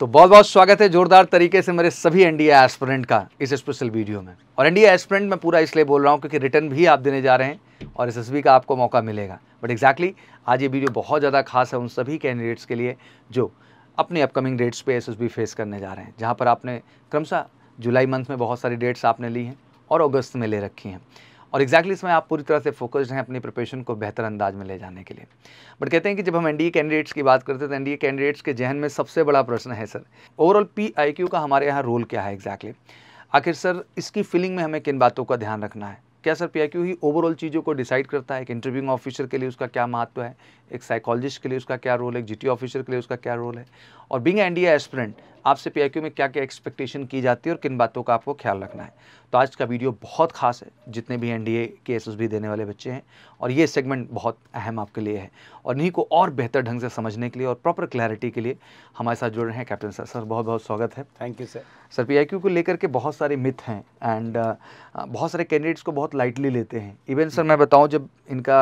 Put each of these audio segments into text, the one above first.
तो बहुत बहुत स्वागत है जोरदार तरीके से मेरे सभी एनडीए एस्पिरेंट का इस स्पेशल वीडियो में और एनडीए एस्पिरेंट मैं पूरा इसलिए बोल रहा हूँ क्योंकि रिटर्न भी आप देने जा रहे हैं और एसएसबी का आपको मौका मिलेगा बट एग्जैक्टली exactly, आज ये वीडियो बहुत ज़्यादा खास है उन सभी कैंडिडेट्स के लिए जो अपने अपकमिंग डेट्स पर एस फेस करने जा रहे हैं जहाँ पर आपने क्रमशः जुलाई मंथ में बहुत सारी डेट्स आपने ली हैं और अगस्त में ले रखी हैं और एग्जैक्टली इसमें आप पूरी तरह से फोकस्ड हैं अपनी प्रिपरेशन को बेहतर अंदाज में ले जाने के लिए बट कहते हैं कि जब हम एनडीए कैंडिडेट्स की बात करते हैं तो एनडीए कैंडिडेट्स के जहन में सबसे बड़ा प्रश्न है sir overall P I Q का हमारे यहाँ रोल क्या है एग्जैक्टली आखिर सर इसकी फीलिंग में हमें किन बातों का ध्यान रखना है क्या सर पी ही ओवरऑल चीज़ों को डिसाइड करता है एक इंटरव्यूंग ऑफिसर के लिए उसका क्या महत्व है एक साइकोलॉजिस्ट के लिए उसका क्या रोल है एक जी ऑफिसर के लिए उसका क्या रोल है और बिंग एनडीए एस्परेंट आपसे पी में क्या क्या एक्सपेक्टेशन की जाती है और किन बातों का आपको ख्याल रखना है तो आज का वीडियो बहुत खास है जितने भी एन के एस देने वाले बच्चे हैं और ये सेगमेंट बहुत अहम आपके लिए है और इन्हीं को और बेहतर ढंग से समझने के लिए और प्रॉपर क्लैरिटी के लिए हमारे साथ जुड़ रहे हैं कैप्टन सर सर बहुत बहुत स्वागत है thank you sir sir P को लेकर के बहुत सारे मिथ हैं एंड uh, बहुत सारे कैंडिडेट्स को बहुत लाइटली लेते हैं इवन सर मैं बताऊँ जब इनका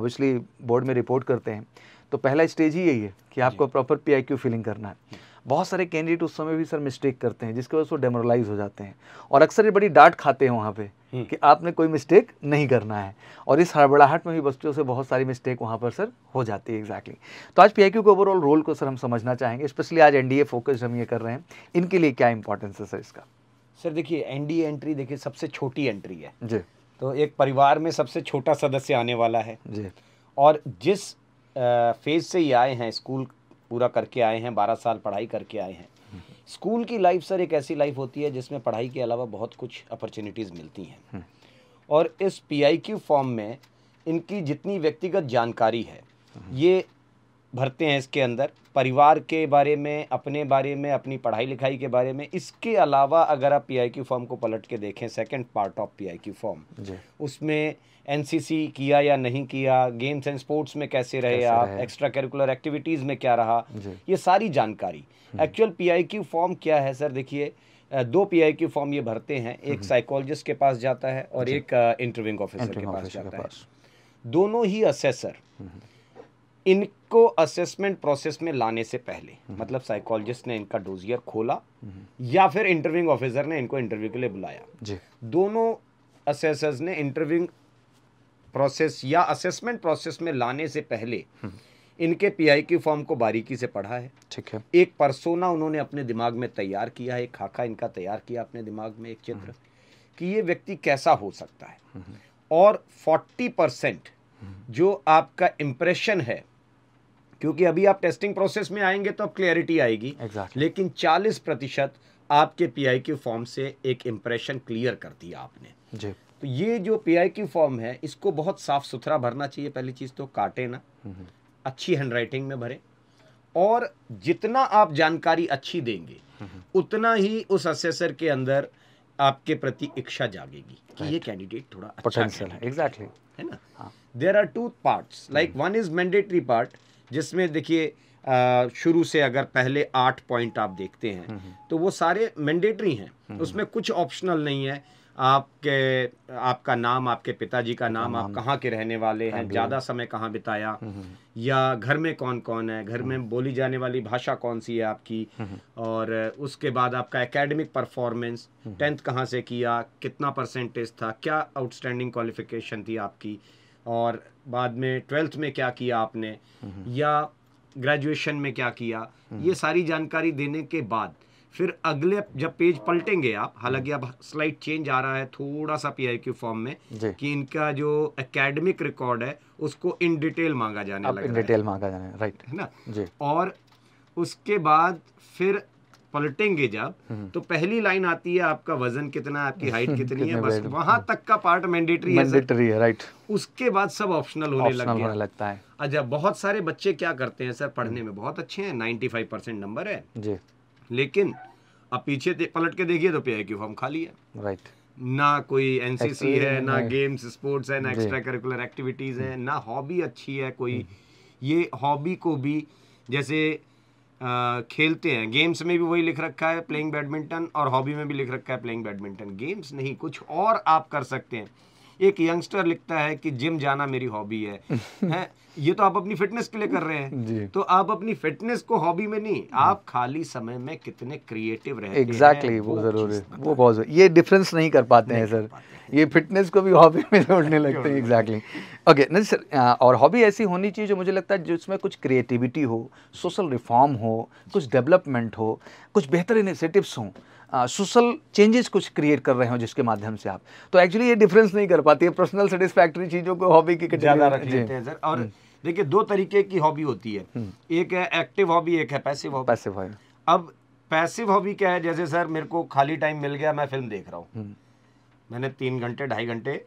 ऑब्वियसली बोर्ड में रिपोर्ट करते हैं तो पहला स्टेज ही यही है कि आपको प्रॉपर पी फीलिंग करना है बहुत सारे कैंडिडेट उस समय भी सर मिस्टेक करते हैं जिसकी वजह से डेमोरलाइज हो जाते हैं और अक्सर ये बड़ी डांट खाते हैं वहाँ पे हम्म। कि आपने कोई मिस्टेक नहीं करना है और इस हड़बड़ाहट में भी बच्चों से बहुत सारी मिस्टेक वहाँ पर सर हो जाती है एग्जैक्टली exactly. तो आज पी के ओवरऑल रोल को सर हम समझना चाहेंगे स्पेशली आज एनडीए फोकस्ड हम ये कर रहे हैं इनके लिए क्या इंपॉर्टेंस है सर इसका सर देखिए एनडीए एंट्री देखिए सबसे छोटी एंट्री है जी तो एक परिवार में सबसे छोटा सदस्य आने वाला है जी और जिस फेज से ये आए हैं स्कूल पूरा करके आए हैं बारह साल पढ़ाई करके आए हैं स्कूल की लाइफ सर एक ऐसी लाइफ होती है जिसमें पढ़ाई के अलावा बहुत कुछ अपॉर्चुनिटीज़ मिलती हैं हम्म। और इस पी फॉर्म में इनकी जितनी व्यक्तिगत जानकारी है ये भरते हैं इसके अंदर परिवार के बारे में अपने बारे में अपनी पढ़ाई लिखाई के बारे में इसके अलावा अगर आप पी आई क्यू फॉर्म को पलट के देखें second part of P I Q form उसमें एन सी सी किया या नहीं किया गेम्स एंड स्पोर्ट्स में कैसे रहे कैसे आप एक्स्ट्रा करिकुलर एक्टिविटीज़ में क्या रहा ये सारी जानकारी actual P I Q form क्या है सर देखिए दो पी आई क्यू फॉर्म ये भरते हैं एक साइकोलॉजिस्ट हम्म। के पास जाता है और एक इंटरव्यूंग ऑफिसर के पास जाता है दोनों ही असेसर इनको असेसमेंट प्रोसेस में लाने से पहले हम्म। मतलब साइकोलॉजिस्ट ने इनका डोजियर खोला हम्म। या फिर इंटरव्यूइंग ऑफिसर ने इनको इंटरव्यू के लिए बुलाया जी दोनों असेसर्स ने इंटरव्यूइंग प्रोसेस या असेसमेंट प्रोसेस में लाने से पहले हम्म। इनके आई की फॉर्म को बारीकी से पढ़ा है ठीक है एक परसोना उन्होंने अपने दिमाग में तैयार किया है एक खाका इनका तैयार किया अपने दिमाग में एक चित्र कि ये व्यक्ति कैसा हो सकता है और 40 परसेंट जो आपका इम्प्रेशन है क्योंकि अभी आप टेस्टिंग प्रोसेस में आएंगे तो अब क्लियरिटी आएगी exactly. लेकिन 40 प्रतिशत आपके पी फॉर्म से एक इम्प्रेशन क्लियर कर दिया आपने जी तो ये जो पी फॉर्म है इसको बहुत साफ सुथरा भरना चाहिए पहली चीज़ तो काटे ना अच्छी हैंडराइटिंग में भरें और जितना आप जानकारी अच्छी देंगे उतना ही उस असेसर के अंदर आपके प्रति इच्छा जागेगी कि right. ये कैंडिडेट थोड़ा अच्छा है एग्जैक्टली exactly. है ना there are two part like one is mandatory part जिसमें देखिए शुरू से अगर पहले आठ पॉइंट आप देखते हैं हम्म, हम्म। तो वो सारे मैंडेटरी हैं हम्म, उसमें कुछ ऑप्शनल नहीं है आपके आपका नाम आपके पिताजी का नाम आप कहाँ के रहने वाले हैं ज़्यादा समय कहाँ बिताया या घर में कौन कौन है घर में बोली जाने वाली भाषा कौन सी है आपकी और उसके बाद आपका एकेडमिक परफॉर्मेंस टेंथ कहाँ से किया कितना परसेंटेज था क्या आउटस्टैंडिंग क्वालिफिकेशन थी आपकी और बाद में ट्वेल्थ में क्या किया आपने हम्म। या ग्रेजुएशन में क्या किया हम्म। ये सारी जानकारी देने के बाद फिर अगले जब पेज पलटेंगे आप हालांकि हम्म। अब स्लाइड चेंज आ रहा है थोड़ा सा पी क्यू फॉर्म में कि इनका जो एकेडमिक रिकॉर्ड है उसको इन डिटेल मांगा जाने लगा डिटेल मांगा जाने राइट है ना जी और उसके बाद फिर पलटेंगे जब हम्म। तो पहली लाइन आती है आपका वजन कितना आपकी हाइट कितनी है बस वहां तक का पार्ट मैंडेटरी है राइट उसके बाद सब ऑप्शनल होने लग गया लगता है अच्छा बहुत सारे बच्चे क्या करते हैं सर पढ़ने में बहुत अच्छे हैं नाइन्टी फाइव परसेंट नंबर है जी लेकिन अब पीछे पलट के देखिए तो पी फॉर्म खाली है राइट ना कोई एनसीसी है ना गेम्स स्पोर्ट्स है ना एक्स्ट्रा करिकुलर एक्टिविटीज है ना हॉबी अच्छी है कोई हम्म। ये हॉबी को भी जैसे खेलते हैं गेम्स में भी वही लिख रखा है प्लेइंग बैडमिंटन और हॉबी में भी लिख रखा है प्लेइंग बैडमिंटन गेम्स नहीं कुछ और आप कर सकते हैं एक यंगस्टर लिखता है कि जिम जाना मेरी हॉबी है, है ये तो आप अपनी फिटनेस के लिए कर रहे हैं तो आप अपनी फिटनेस को हॉबी में नहीं आप खाली समय में कितने क्रिएटिव रहे एग्जैक्टली exactly, वो जरूरी है वो बहुत ये डिफरेंस नहीं कर पाते हैं सर ये फिटनेस को भी हॉबी में जोड़ने लगते हैं एग्जैक्टली ओके नहीं सर और हॉबी ऐसी होनी चाहिए जो मुझे लगता है जिसमें कुछ क्रिएटिविटी हो सोशल रिफॉर्म हो कुछ डेवलपमेंट हो कुछ बेहतर इनिशिएटिव्स हों सोशल चेंजेस कुछ क्रिएट कर रहे हो जिसके माध्यम से आप तो एक्चुअली ये डिफरेंस नहीं कर पाती है पर्सनल सेटिस्फैक्ट्री चीज़ों को हॉबी की ज़्यादा रख लेते हैं सर और हम्म। देखिए दो तरीके की हॉबी होती है हम्म। एक है एक्टिव हॉबी एक है पैसिव हॉबी पैसिव हॉबी अब पैसिव हॉबी क्या है जैसे सर मेरे को खाली टाइम मिल गया मैं फिल्म देख रहा हूँ हम्म। मैंने तीन घंटे ढाई घंटे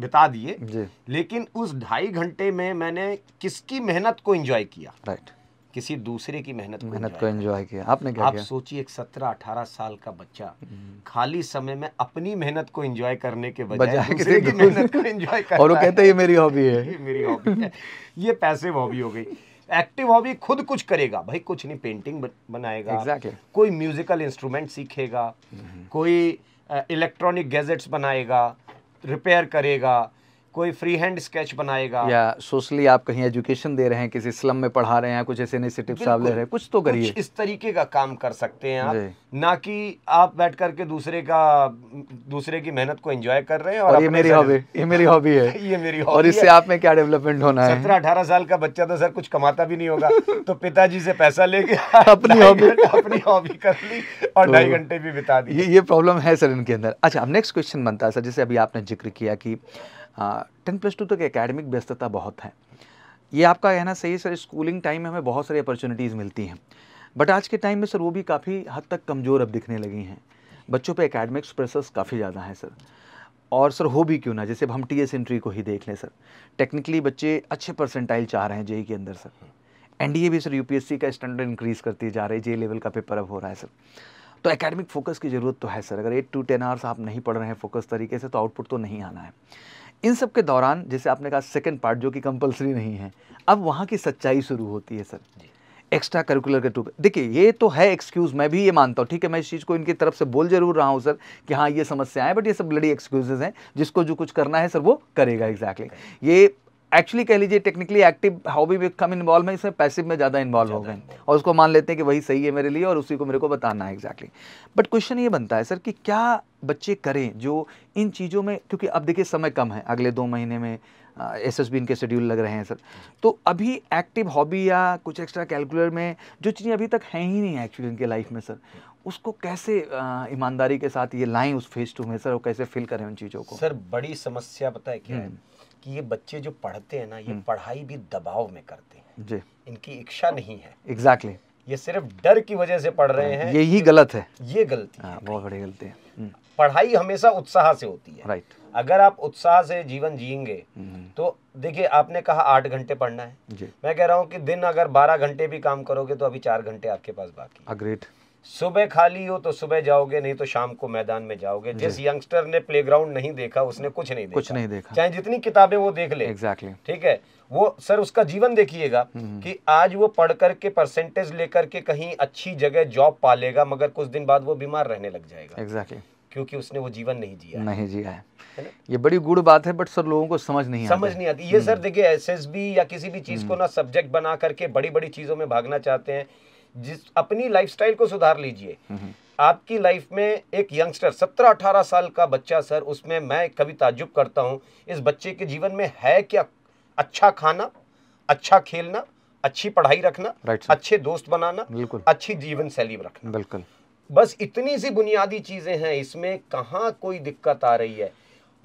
बिता दिए लेकिन उस ढाई घंटे में मैंने किसकी मेहनत को एंजॉय किया राइट right. किसी दूसरे की मेहनत मेहनत को एंजॉय किया आपने क्या आप सोचिए एक सत्रह अठारह साल का बच्चा हम्म। खाली समय में अपनी मेहनत को एंजॉय करने के बजाय किसी की मेहनत को एंजॉय कर और वो कहते हैं मेरी हॉबी है मेरी हॉबी है ये पैसे हॉबी हो गई एक्टिव हॉबी खुद कुछ करेगा भाई कुछ नहीं पेंटिंग बनाएगा exactly. कोई म्यूजिकल इंस्ट्रूमेंट सीखेगा हम्म। कोई इलेक्ट्रॉनिक गैजेट्स बनाएगा रिपेयर करेगा कोई फ्री हैंड स्केच बनाएगा या सोशली आप कहीं एजुकेशन दे रहे हैं किसी स्लम में पढ़ा रहे हैं कुछ ऐसे इनिशिएटिव्स आप ले रहे हैं कुछ तो करिए इस तरीके का काम कर सकते हैं आप ना कि आप बैठ करके दूसरे का दूसरे की मेहनत को एंजॉय कर रहे हैं और, और ये मेरी हॉबी ये मेरी हॉबी है ये मेरी हॉबी और इससे आप में क्या डेवलपमेंट होना है सत्रह अठारह साल का बच्चा तो सर कुछ कमाता भी नहीं होगा तो पिताजी से पैसा लेके अपनी हॉबी अपनी हॉबी कर ली और ढाई तो घंटे भी बिता दी ये प्रॉब्लम है सर इनके अंदर अच्छा अब नेक्स्ट क्वेश्चन बनता है सर जैसे अभी आपने जिक्र किया कि हाँ, टेन प्लस टू तक एकेडमिक व्यस्तता बहुत है ये आपका कहना सही है सर स्कूलिंग टाइम में हमें बहुत सारी अपॉर्चुनिटीज़ मिलती हैं बट आज के टाइम में सर वो भी काफ़ी हद तक कमज़ोर अब दिखने लगी हैं बच्चों पे एकेडमिक्स प्रेसर्स काफ़ी ज़्यादा हैं सर और सर हो भी क्यों ना जैसे अब हम टी एस एंट्री को ही देख लें सर टेक्निकली बच्चे अच्छे परसेंटाइल चाह रहे हैं जेई e के अंदर सर एन भी सर यूपीएससी का स्टैंडर्ड इंक्रीज करती जा रही है जे लेवल का पेपर अब हो रहा है सर तो एकेडमिक फोकस की ज़रूरत तो है सर अगर एट टू टेन आवर्स आप नहीं पढ़ रहे हैं फोकस तरीके से तो आउटपुट तो नहीं आना है इन सब के दौरान जैसे आपने कहा सेकंड पार्ट जो कि कंपलसरी नहीं है अब वहाँ की सच्चाई शुरू होती है सर एक्स्ट्रा करिकुलर के टू देखिए ये तो है एक्सक्यूज़ मैं भी ये मानता हूँ ठीक है मैं इस चीज़ को इनकी तरफ से बोल जरूर रहा हूँ सर कि हाँ ये समस्याएं बट ये सब लड़ी एक्सक्यूजेज हैं जिसको जो कुछ करना है सर वो करेगा एग्जैक्टली exactly. ये एक्चुअली कह लीजिए टेक्निकली एक्टिव हॉबी में कम इन्वॉल्व है इसमें पैसिव में ज़्यादा इन्वॉल्व हो गए और उसको मान लेते हैं कि वही सही है मेरे लिए और उसी को मेरे को बताना है एग्जैक्टली बट क्वेश्चन ये बनता है सर कि क्या बच्चे करें जो इन चीज़ों में क्योंकि अब देखिए समय कम है अगले दो महीने में एस एस बी इनके शेड्यूल लग रहे हैं सर तो अभी एक्टिव हॉबी या कुछ एक्स्ट्रा कैलकुलर में जो चीज़ें अभी तक हैं ही नहीं एक्चुअली इनके लाइफ में सर उसको कैसे ईमानदारी के साथ ये लाएं उस फेज टू में सर वो कैसे फिल करें उन चीज़ों को सर बड़ी समस्या पता है क्या है हम्म। कि ये बच्चे जो पढ़ते हैं ना ये हम्म। पढ़ाई भी दबाव में करते हैं जी इनकी इच्छा नहीं है एग्जैक्टली exactly. ये सिर्फ डर की वजह से पढ़ रहे हाँ, हैं यही गलत है ये गलती आ, है हाँ, बहुत बड़ी गलती है हम्म। पढ़ाई हमेशा उत्साह से होती है राइट अगर आप उत्साह से जीवन जिएंगे तो देखिए आपने कहा आठ घंटे पढ़ना है मैं कह रहा हूँ कि दिन अगर बारह घंटे भी काम करोगे तो अभी चार घंटे आपके पास बाकी ग्रेट सुबह खाली हो तो सुबह जाओगे नहीं तो शाम को मैदान में जाओगे जिस यंगस्टर ने प्लेग्राउंड नहीं देखा उसने कुछ नहीं देखा कुछ नहीं देखा चाहे जितनी किताबें वो देख ले एग्जैक्टली exactly. ठीक है वो सर उसका जीवन देखिएगा हम्म। कि आज वो पढ़ करके परसेंटेज लेकर के कहीं अच्छी जगह जॉब पा लेगा मगर कुछ दिन बाद वो बीमार रहने लग जाएगा एग्जैक्टली exactly. क्योंकि उसने वो जीवन नहीं जिया नहीं जिया है ये बड़ी गुड़ बात है बट सर लोगों को समझ नहीं समझ नहीं आती ये हम्म। सर देखिए एसएसबी या किसी भी चीज को हम्म। ना सब्जेक्ट बना करके बड़ी बड़ी चीजों में भागना चाहते हैं जिस अपनी लाइफस्टाइल को सुधार लीजिए आपकी लाइफ में एक यंगस्टर सत्रह अठारह साल का बच्चा सर उसमें मैं कभी ताजुब करता हूँ इस बच्चे के जीवन में है क्या अच्छा खाना अच्छा खेलना अच्छी पढ़ाई रखना right, अच्छे दोस्त बनाना अच्छी जीवन शैली रखना बिल्कुल बस इतनी सी बुनियादी चीजें हैं इसमें कहाँ कोई दिक्कत आ रही है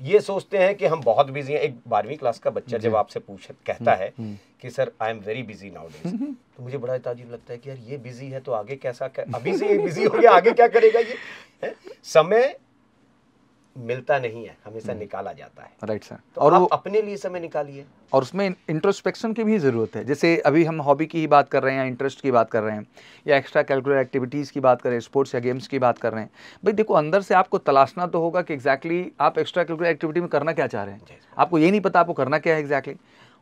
ये सोचते हैं कि हम बहुत बिजी हैं एक बारहवीं क्लास का बच्चा जब आपसे पूछ कहता हम्म, है हम्म। कि sir I am very busy nowadays तो मुझे बड़ा ताजुब लगता है कि यार ये बिजी है तो आगे कैसा कर... अभी से ये बिजी हो गया आगे क्या करेगा ये है? समय मिलता नहीं है हमेशा हम्म। निकाला जाता है राइट सर तो और आप वो, अपने लिए समय निकालिए और उसमें इंट्रोस्पेक्शन की भी ज़रूरत है जैसे अभी हम हॉबी की ही बात कर रहे हैं या इंटरेस्ट की बात कर रहे हैं या एक्स्ट्रा कैलकुलर एक्टिविटीज़ की बात कर रहे हैं स्पोर्ट्स या गेम्स की बात कर रहे हैं भाई देखो अंदर से आपको तलाशना तो होगा कि एग्जैक्टली exactly आप एक्स्ट्रा कैलकुलर एक्टिविटी में करना क्या चाह रहे हैं आपको ये नहीं पता आपको करना क्या है एग्जैक्टली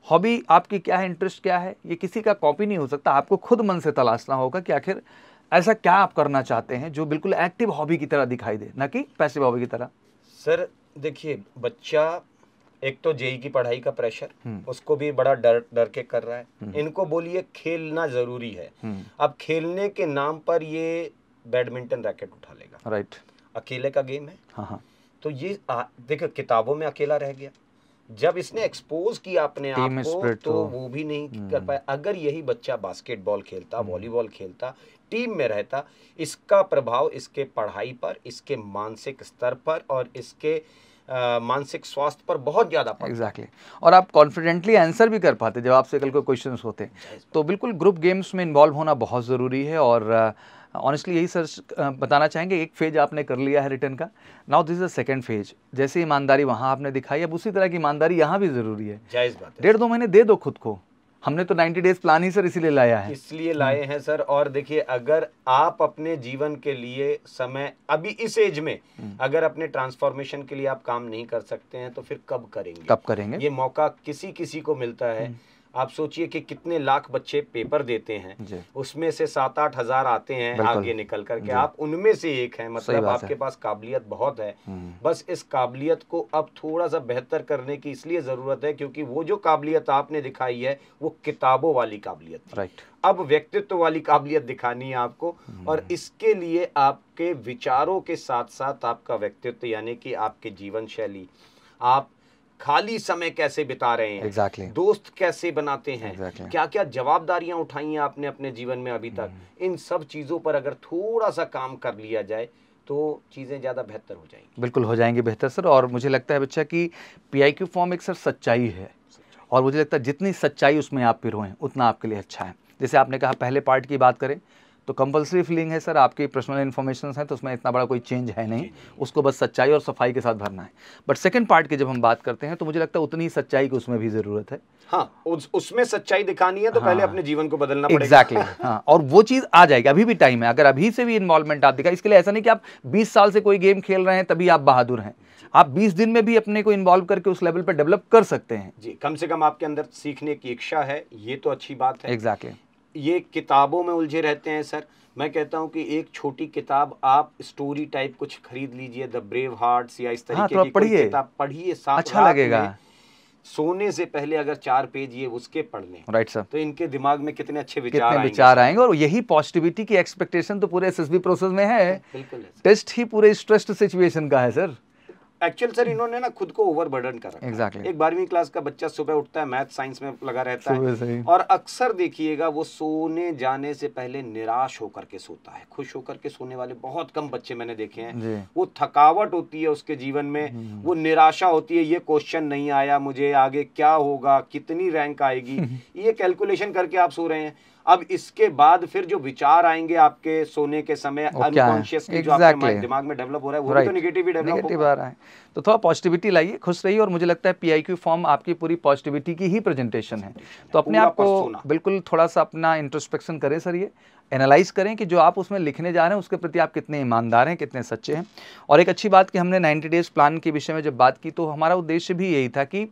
हॉबी आपकी क्या है इंटरेस्ट क्या है ये किसी का कॉपी नहीं हो सकता आपको खुद मन से तलाशना होगा कि आखिर ऐसा क्या आप करना चाहते हैं जो बिल्कुल एक्टिव हॉबी की तरह दिखाई दे ना कि पैसिव हॉबी की तरह सर देखिए बच्चा एक तो जेई की पढ़ाई का प्रेशर हम्म। उसको भी बड़ा डर डर के कर रहा है हम्म। इनको बोलिए खेलना जरूरी है हम्म। अब खेलने के नाम पर ये बैडमिंटन रैकेट उठा लेगा राइट अकेले का गेम है हाँ, हाँ। तो ये देखो किताबों में अकेला रह गया जब इसने एक्सपोज किया अपने आप को तो, तो वो भी नहीं कर पाया अगर यही बच्चा बास्केटबॉल खेलता वॉलीबॉल खेलता टीम में रहता इसका प्रभाव इसके पढ़ाई पर इसके मानसिक स्तर पर और इसके मानसिक स्वास्थ्य पर बहुत ज़्यादा एग्जैक्टली exactly. और आप कॉन्फिडेंटली आंसर भी कर पाते जब आपसे कल कोई क्वेश्चंस होते तो बिल्कुल ग्रुप गेम्स में इन्वॉल्व होना बहुत ज़रूरी है और ऑनेस्टली यही सर बताना चाहेंगे एक फेज आपने कर लिया है रिटर्न का now this is second phase जैसे ईमानदारी वहाँ आपने दिखाई अब उसी तरह की ईमानदारी यहाँ भी ज़रूरी है डेढ़ दो महीने दे दो खुद को हमने तो 90 डेज प्लान ही सर इसीलिए लाया है इसलिए लाए हैं सर और देखिए अगर आप अपने जीवन के लिए समय अभी इस एज में हम्म। अगर अपने ट्रांसफॉर्मेशन के लिए आप काम नहीं कर सकते हैं तो फिर कब करेंगे कब करेंगे ये मौका किसी किसी को मिलता है हम्म। आप सोचिए कि कितने लाख बच्चे पेपर देते हैं उसमें से सात आठ हजार आते हैं आगे निकल करके आप उनमें से एक हैं मतलब आपके है। पास काबिलियत बहुत है हम्म। बस इस काबिलियत को अब थोड़ा सा बेहतर करने की इसलिए ज़रूरत है क्योंकि वो जो काबिलियत आपने दिखाई है वो किताबों वाली काबिलियत राइट अब व्यक्तित्व वाली काबिलियत दिखानी है आपको हम्म। और इसके लिए आपके विचारों के साथ साथ आपका व्यक्तित्व यानी कि आपके जीवन शैली आप खाली समय कैसे बिता रहे हैं exactly. दोस्त कैसे बनाते हैं exactly. क्या क्या जवाबदारियां उठाई हैं आपने अपने जीवन में अभी तक hmm. इन सब चीज़ों पर अगर थोड़ा सा काम कर लिया जाए तो चीज़ें ज़्यादा बेहतर हो जाएंगी बिल्कुल हो जाएंगी बेहतर सर और मुझे लगता है बच्चा कि क्यू फॉर्म एक सर सच्चाई है सच्चाई। और मुझे लगता है जितनी सच्चाई उसमें आप पिरोएं उतना आपके लिए अच्छा है जैसे आपने कहा पहले पार्ट की बात करें तो कंपलसरी फीलिंग है सर आपकी पर्सनल इन्फॉर्मेशन है तो उसमें इतना बड़ा कोई चेंज है नहीं उसको बस सच्चाई और सफाई के साथ भरना है बट सेकेंड पार्ट की जब हम बात करते हैं तो मुझे लगता है उतनी सच्चाई की उसमें भी ज़रूरत है हाँ उस, उसमें सच्चाई दिखानी है तो हाँ, पहले अपने जीवन को बदलना पड़ेगा एग्जैक्टली exactly, हाँ और वो चीज़ आ जाएगी अभी भी टाइम है अगर अभी से भी इन्वॉल्वमेंट आप दिखाई इसके लिए ऐसा नहीं कि आप 20 साल से कोई गेम खेल रहे हैं तभी आप बहादुर हैं आप 20 दिन में भी अपने को इन्वॉल्व करके उस लेवल पर डेवलप कर सकते हैं जी कम से कम आपके अंदर सीखने की इच्छा है ये तो अच्छी बात है एग्जैक्टली exactly. ये किताबों में उलझे रहते हैं सर मैं कहता हूँ कि एक छोटी किताब आप स्टोरी टाइप कुछ खरीद लीजिए द ब्रेव हार्ट या इस हाँ, तरीके हाँ, की किताब पढ़िए साथ अच्छा लगेगा सोने से पहले अगर चार पेज ये उसके पढ़ लें राइट सर तो इनके दिमाग में कितने अच्छे विचार कितने विचार आएंगे और यही पॉजिटिविटी की एक्सपेक्टेशन तो पूरे एसएसबी प्रोसेस में है बिल्कुल टेस्ट ही पूरे स्ट्रेस्ड सिचुएशन का है सर एक्चुअल सर इन्होंने ना खुद को ओवर बर्डन कर रखा exactly. एक बारहवीं क्लास का बच्चा सुबह उठता है मैथ साइंस में लगा रहता है और अक्सर देखिएगा वो सोने जाने से पहले निराश होकर के सोता है खुश होकर के सोने वाले बहुत कम बच्चे मैंने देखे हैं वो थकावट होती है उसके जीवन में हम्म, हम्म। वो निराशा होती है ये क्वेश्चन नहीं आया मुझे आगे क्या होगा कितनी रैंक आएगी ये कैलकुलेशन करके आप सो रहे हैं अब इसके बाद फिर जो विचार आएंगे आपके सोने के समय अनकॉन्शियस के exactly. जो आपके दिमाग में डेवलप हो रहा है वो तो right. तो नेगेटिव ही डेवलप हो रहा है तो थोड़ा पॉजिटिविटी लाइए खुश रहिए और मुझे लगता है पी पीआईक्यू फॉर्म आपकी पूरी पॉजिटिविटी की ही प्रेजेंटेशन है तो अपने आप को बिल्कुल थोड़ा सा अपना इंट्रोस्पेक्शन करें सर ये एनालाइज करें कि जो आप उसमें लिखने जा रहे हैं उसके प्रति आप कितने ईमानदार हैं कितने सच्चे हैं और एक अच्छी बात कि हमने 90 डेज़ प्लान के विषय में जब बात की तो हमारा उद्देश्य भी यही था कि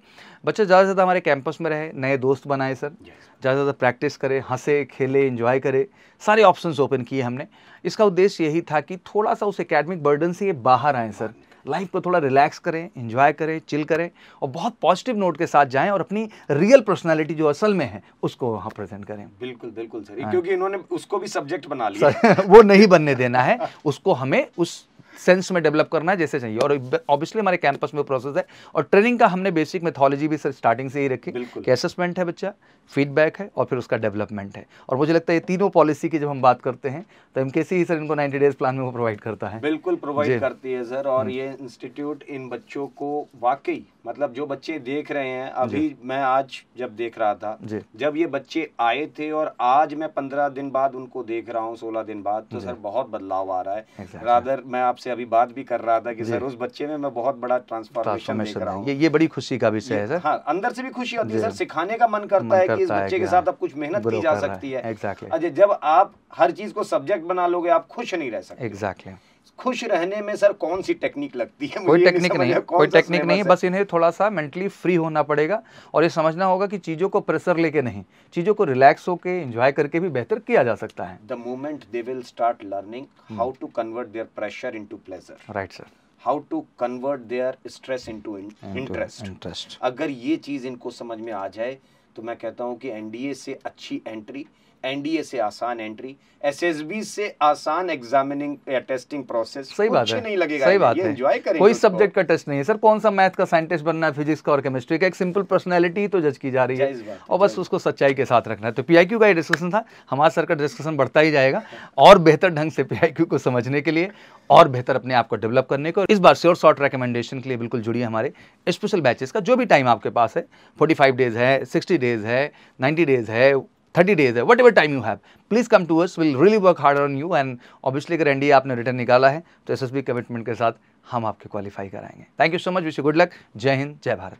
बच्चे ज़्यादा से ज़्यादा हमारे कैंपस में रहे नए दोस्त बनाए सर ज़्यादा से ज़्यादा प्रैक्टिस करें हंसे खेले इन्जॉय करे सारे ऑप्शन ओपन किए हमने इसका उद्देश्य यही था कि थोड़ा सा उस एकेडमिक बर्डन से ये बाहर आएँ सर लाइफ को थोड़ा रिलैक्स करें इंजॉय करें चिल करें और बहुत पॉजिटिव नोट के साथ जाएं और अपनी रियल पर्सनैलिटी जो असल में है उसको वहाँ प्रेजेंट करें बिल्कुल बिल्कुल सर हाँ। क्योंकि इन्होंने उसको भी सब्जेक्ट बना लिया वो नहीं बनने देना है उसको हमें उस सेंस में डेवलप करना है जैसे चाहिए और ऑब्वियसली हमारे कैंपस में प्रोसेस है और ट्रेनिंग का हमने बेसिक मेथोलॉजी भी सर स्टार्टिंग से ही रखी कि असेसमेंट है बच्चा फीडबैक है और फिर उसका डेवलपमेंट है और मुझे लगता है ये तीनों पॉलिसी की जब हम बात करते हैं तो एम ही सर इनको नाइन्टी डेज प्लान में वो प्रोवाइड करता है बिल्कुल प्रोवाइड करती है सर और हम्म। ये इंस्टीट्यूट इन बच्चों को वाकई मतलब जो बच्चे देख रहे हैं अभी मैं आज जब देख रहा था जब ये बच्चे आए थे और आज मैं पंद्रह दिन बाद उनको देख रहा हूँ सोलह दिन बाद तो सर बहुत बदलाव आ रहा है रादर मैं आपसे अभी बात भी कर रहा था कि सर उस बच्चे में मैं बहुत बड़ा ट्रांसफॉर्मेशन देख रहा हूँ ये, ये बड़ी खुशी का विषय है सर हाँ अंदर से भी खुशी होती है सर सिखाने का मन करता है की इस बच्चे के साथ अब हाँ, कुछ मेहनत की जा सकती है जब आप हर चीज को सब्जेक्ट बना लोगे आप खुश नहीं रह सकते एग्जैक्टली खुश रहने में सर कौन सी टेक्निक लगती है कोई टेक्निक नहीं, नहीं कोई टेक्निक नहीं है बस इन्हें थोड़ा सा मेंटली फ्री होना पड़ेगा और ये समझना होगा कि चीज़ों को प्रेशर लेके नहीं चीज़ों को रिलैक्स होके एंजॉय करके भी बेहतर किया जा सकता है the moment they will start learning how to convert their pressure into pleasure right sir how to convert their stress into interest interest अगर ये चीज़ इनको समझ में आ जाए तो मैं कहता हूँ कि एनडीए से अच्छी एंट्री एनडीए से आसान एंट्री एसएसबी से आसान एग्जामिनिंग या टेस्टिंग प्रोसेस सही बात है नहीं लगेगा सही बात है कोई सब्जेक्ट का टेस्ट नहीं है सर कौन सा मैथ का साइंटिस्ट बनना है फिजिक्स का और केमिस्ट्री का एक सिंपल पर्सनैलिटी तो जज की जा रही है और बस उसको सच्चाई के साथ रखना है तो पीआईक्यू का ये डिस्कशन था हमारा सर का डिस्कशन बढ़ता ही जाएगा और बेहतर ढंग से पीआईक्यू को समझने के लिए और बेहतर अपने आप को डेवलप करने को इस बार श्योर शॉर्ट रिकमेंडेशन के लिए बिल्कुल जुड़िए हमारे स्पेशल बैचेस का जो भी टाइम आपके पास है 45 डेज है सिक्सटी डेज है नाइन्टी डेज है 30 डेज है whatever time you have please come to us will really work hard on you and obviously अगर एनडीए आपने रिटर्न निकाला है तो एसएसबी कमिटमेंट के साथ हम आपके क्वालिफाई कराएंगे thank you so much wish good luck जय हिंद जय भारत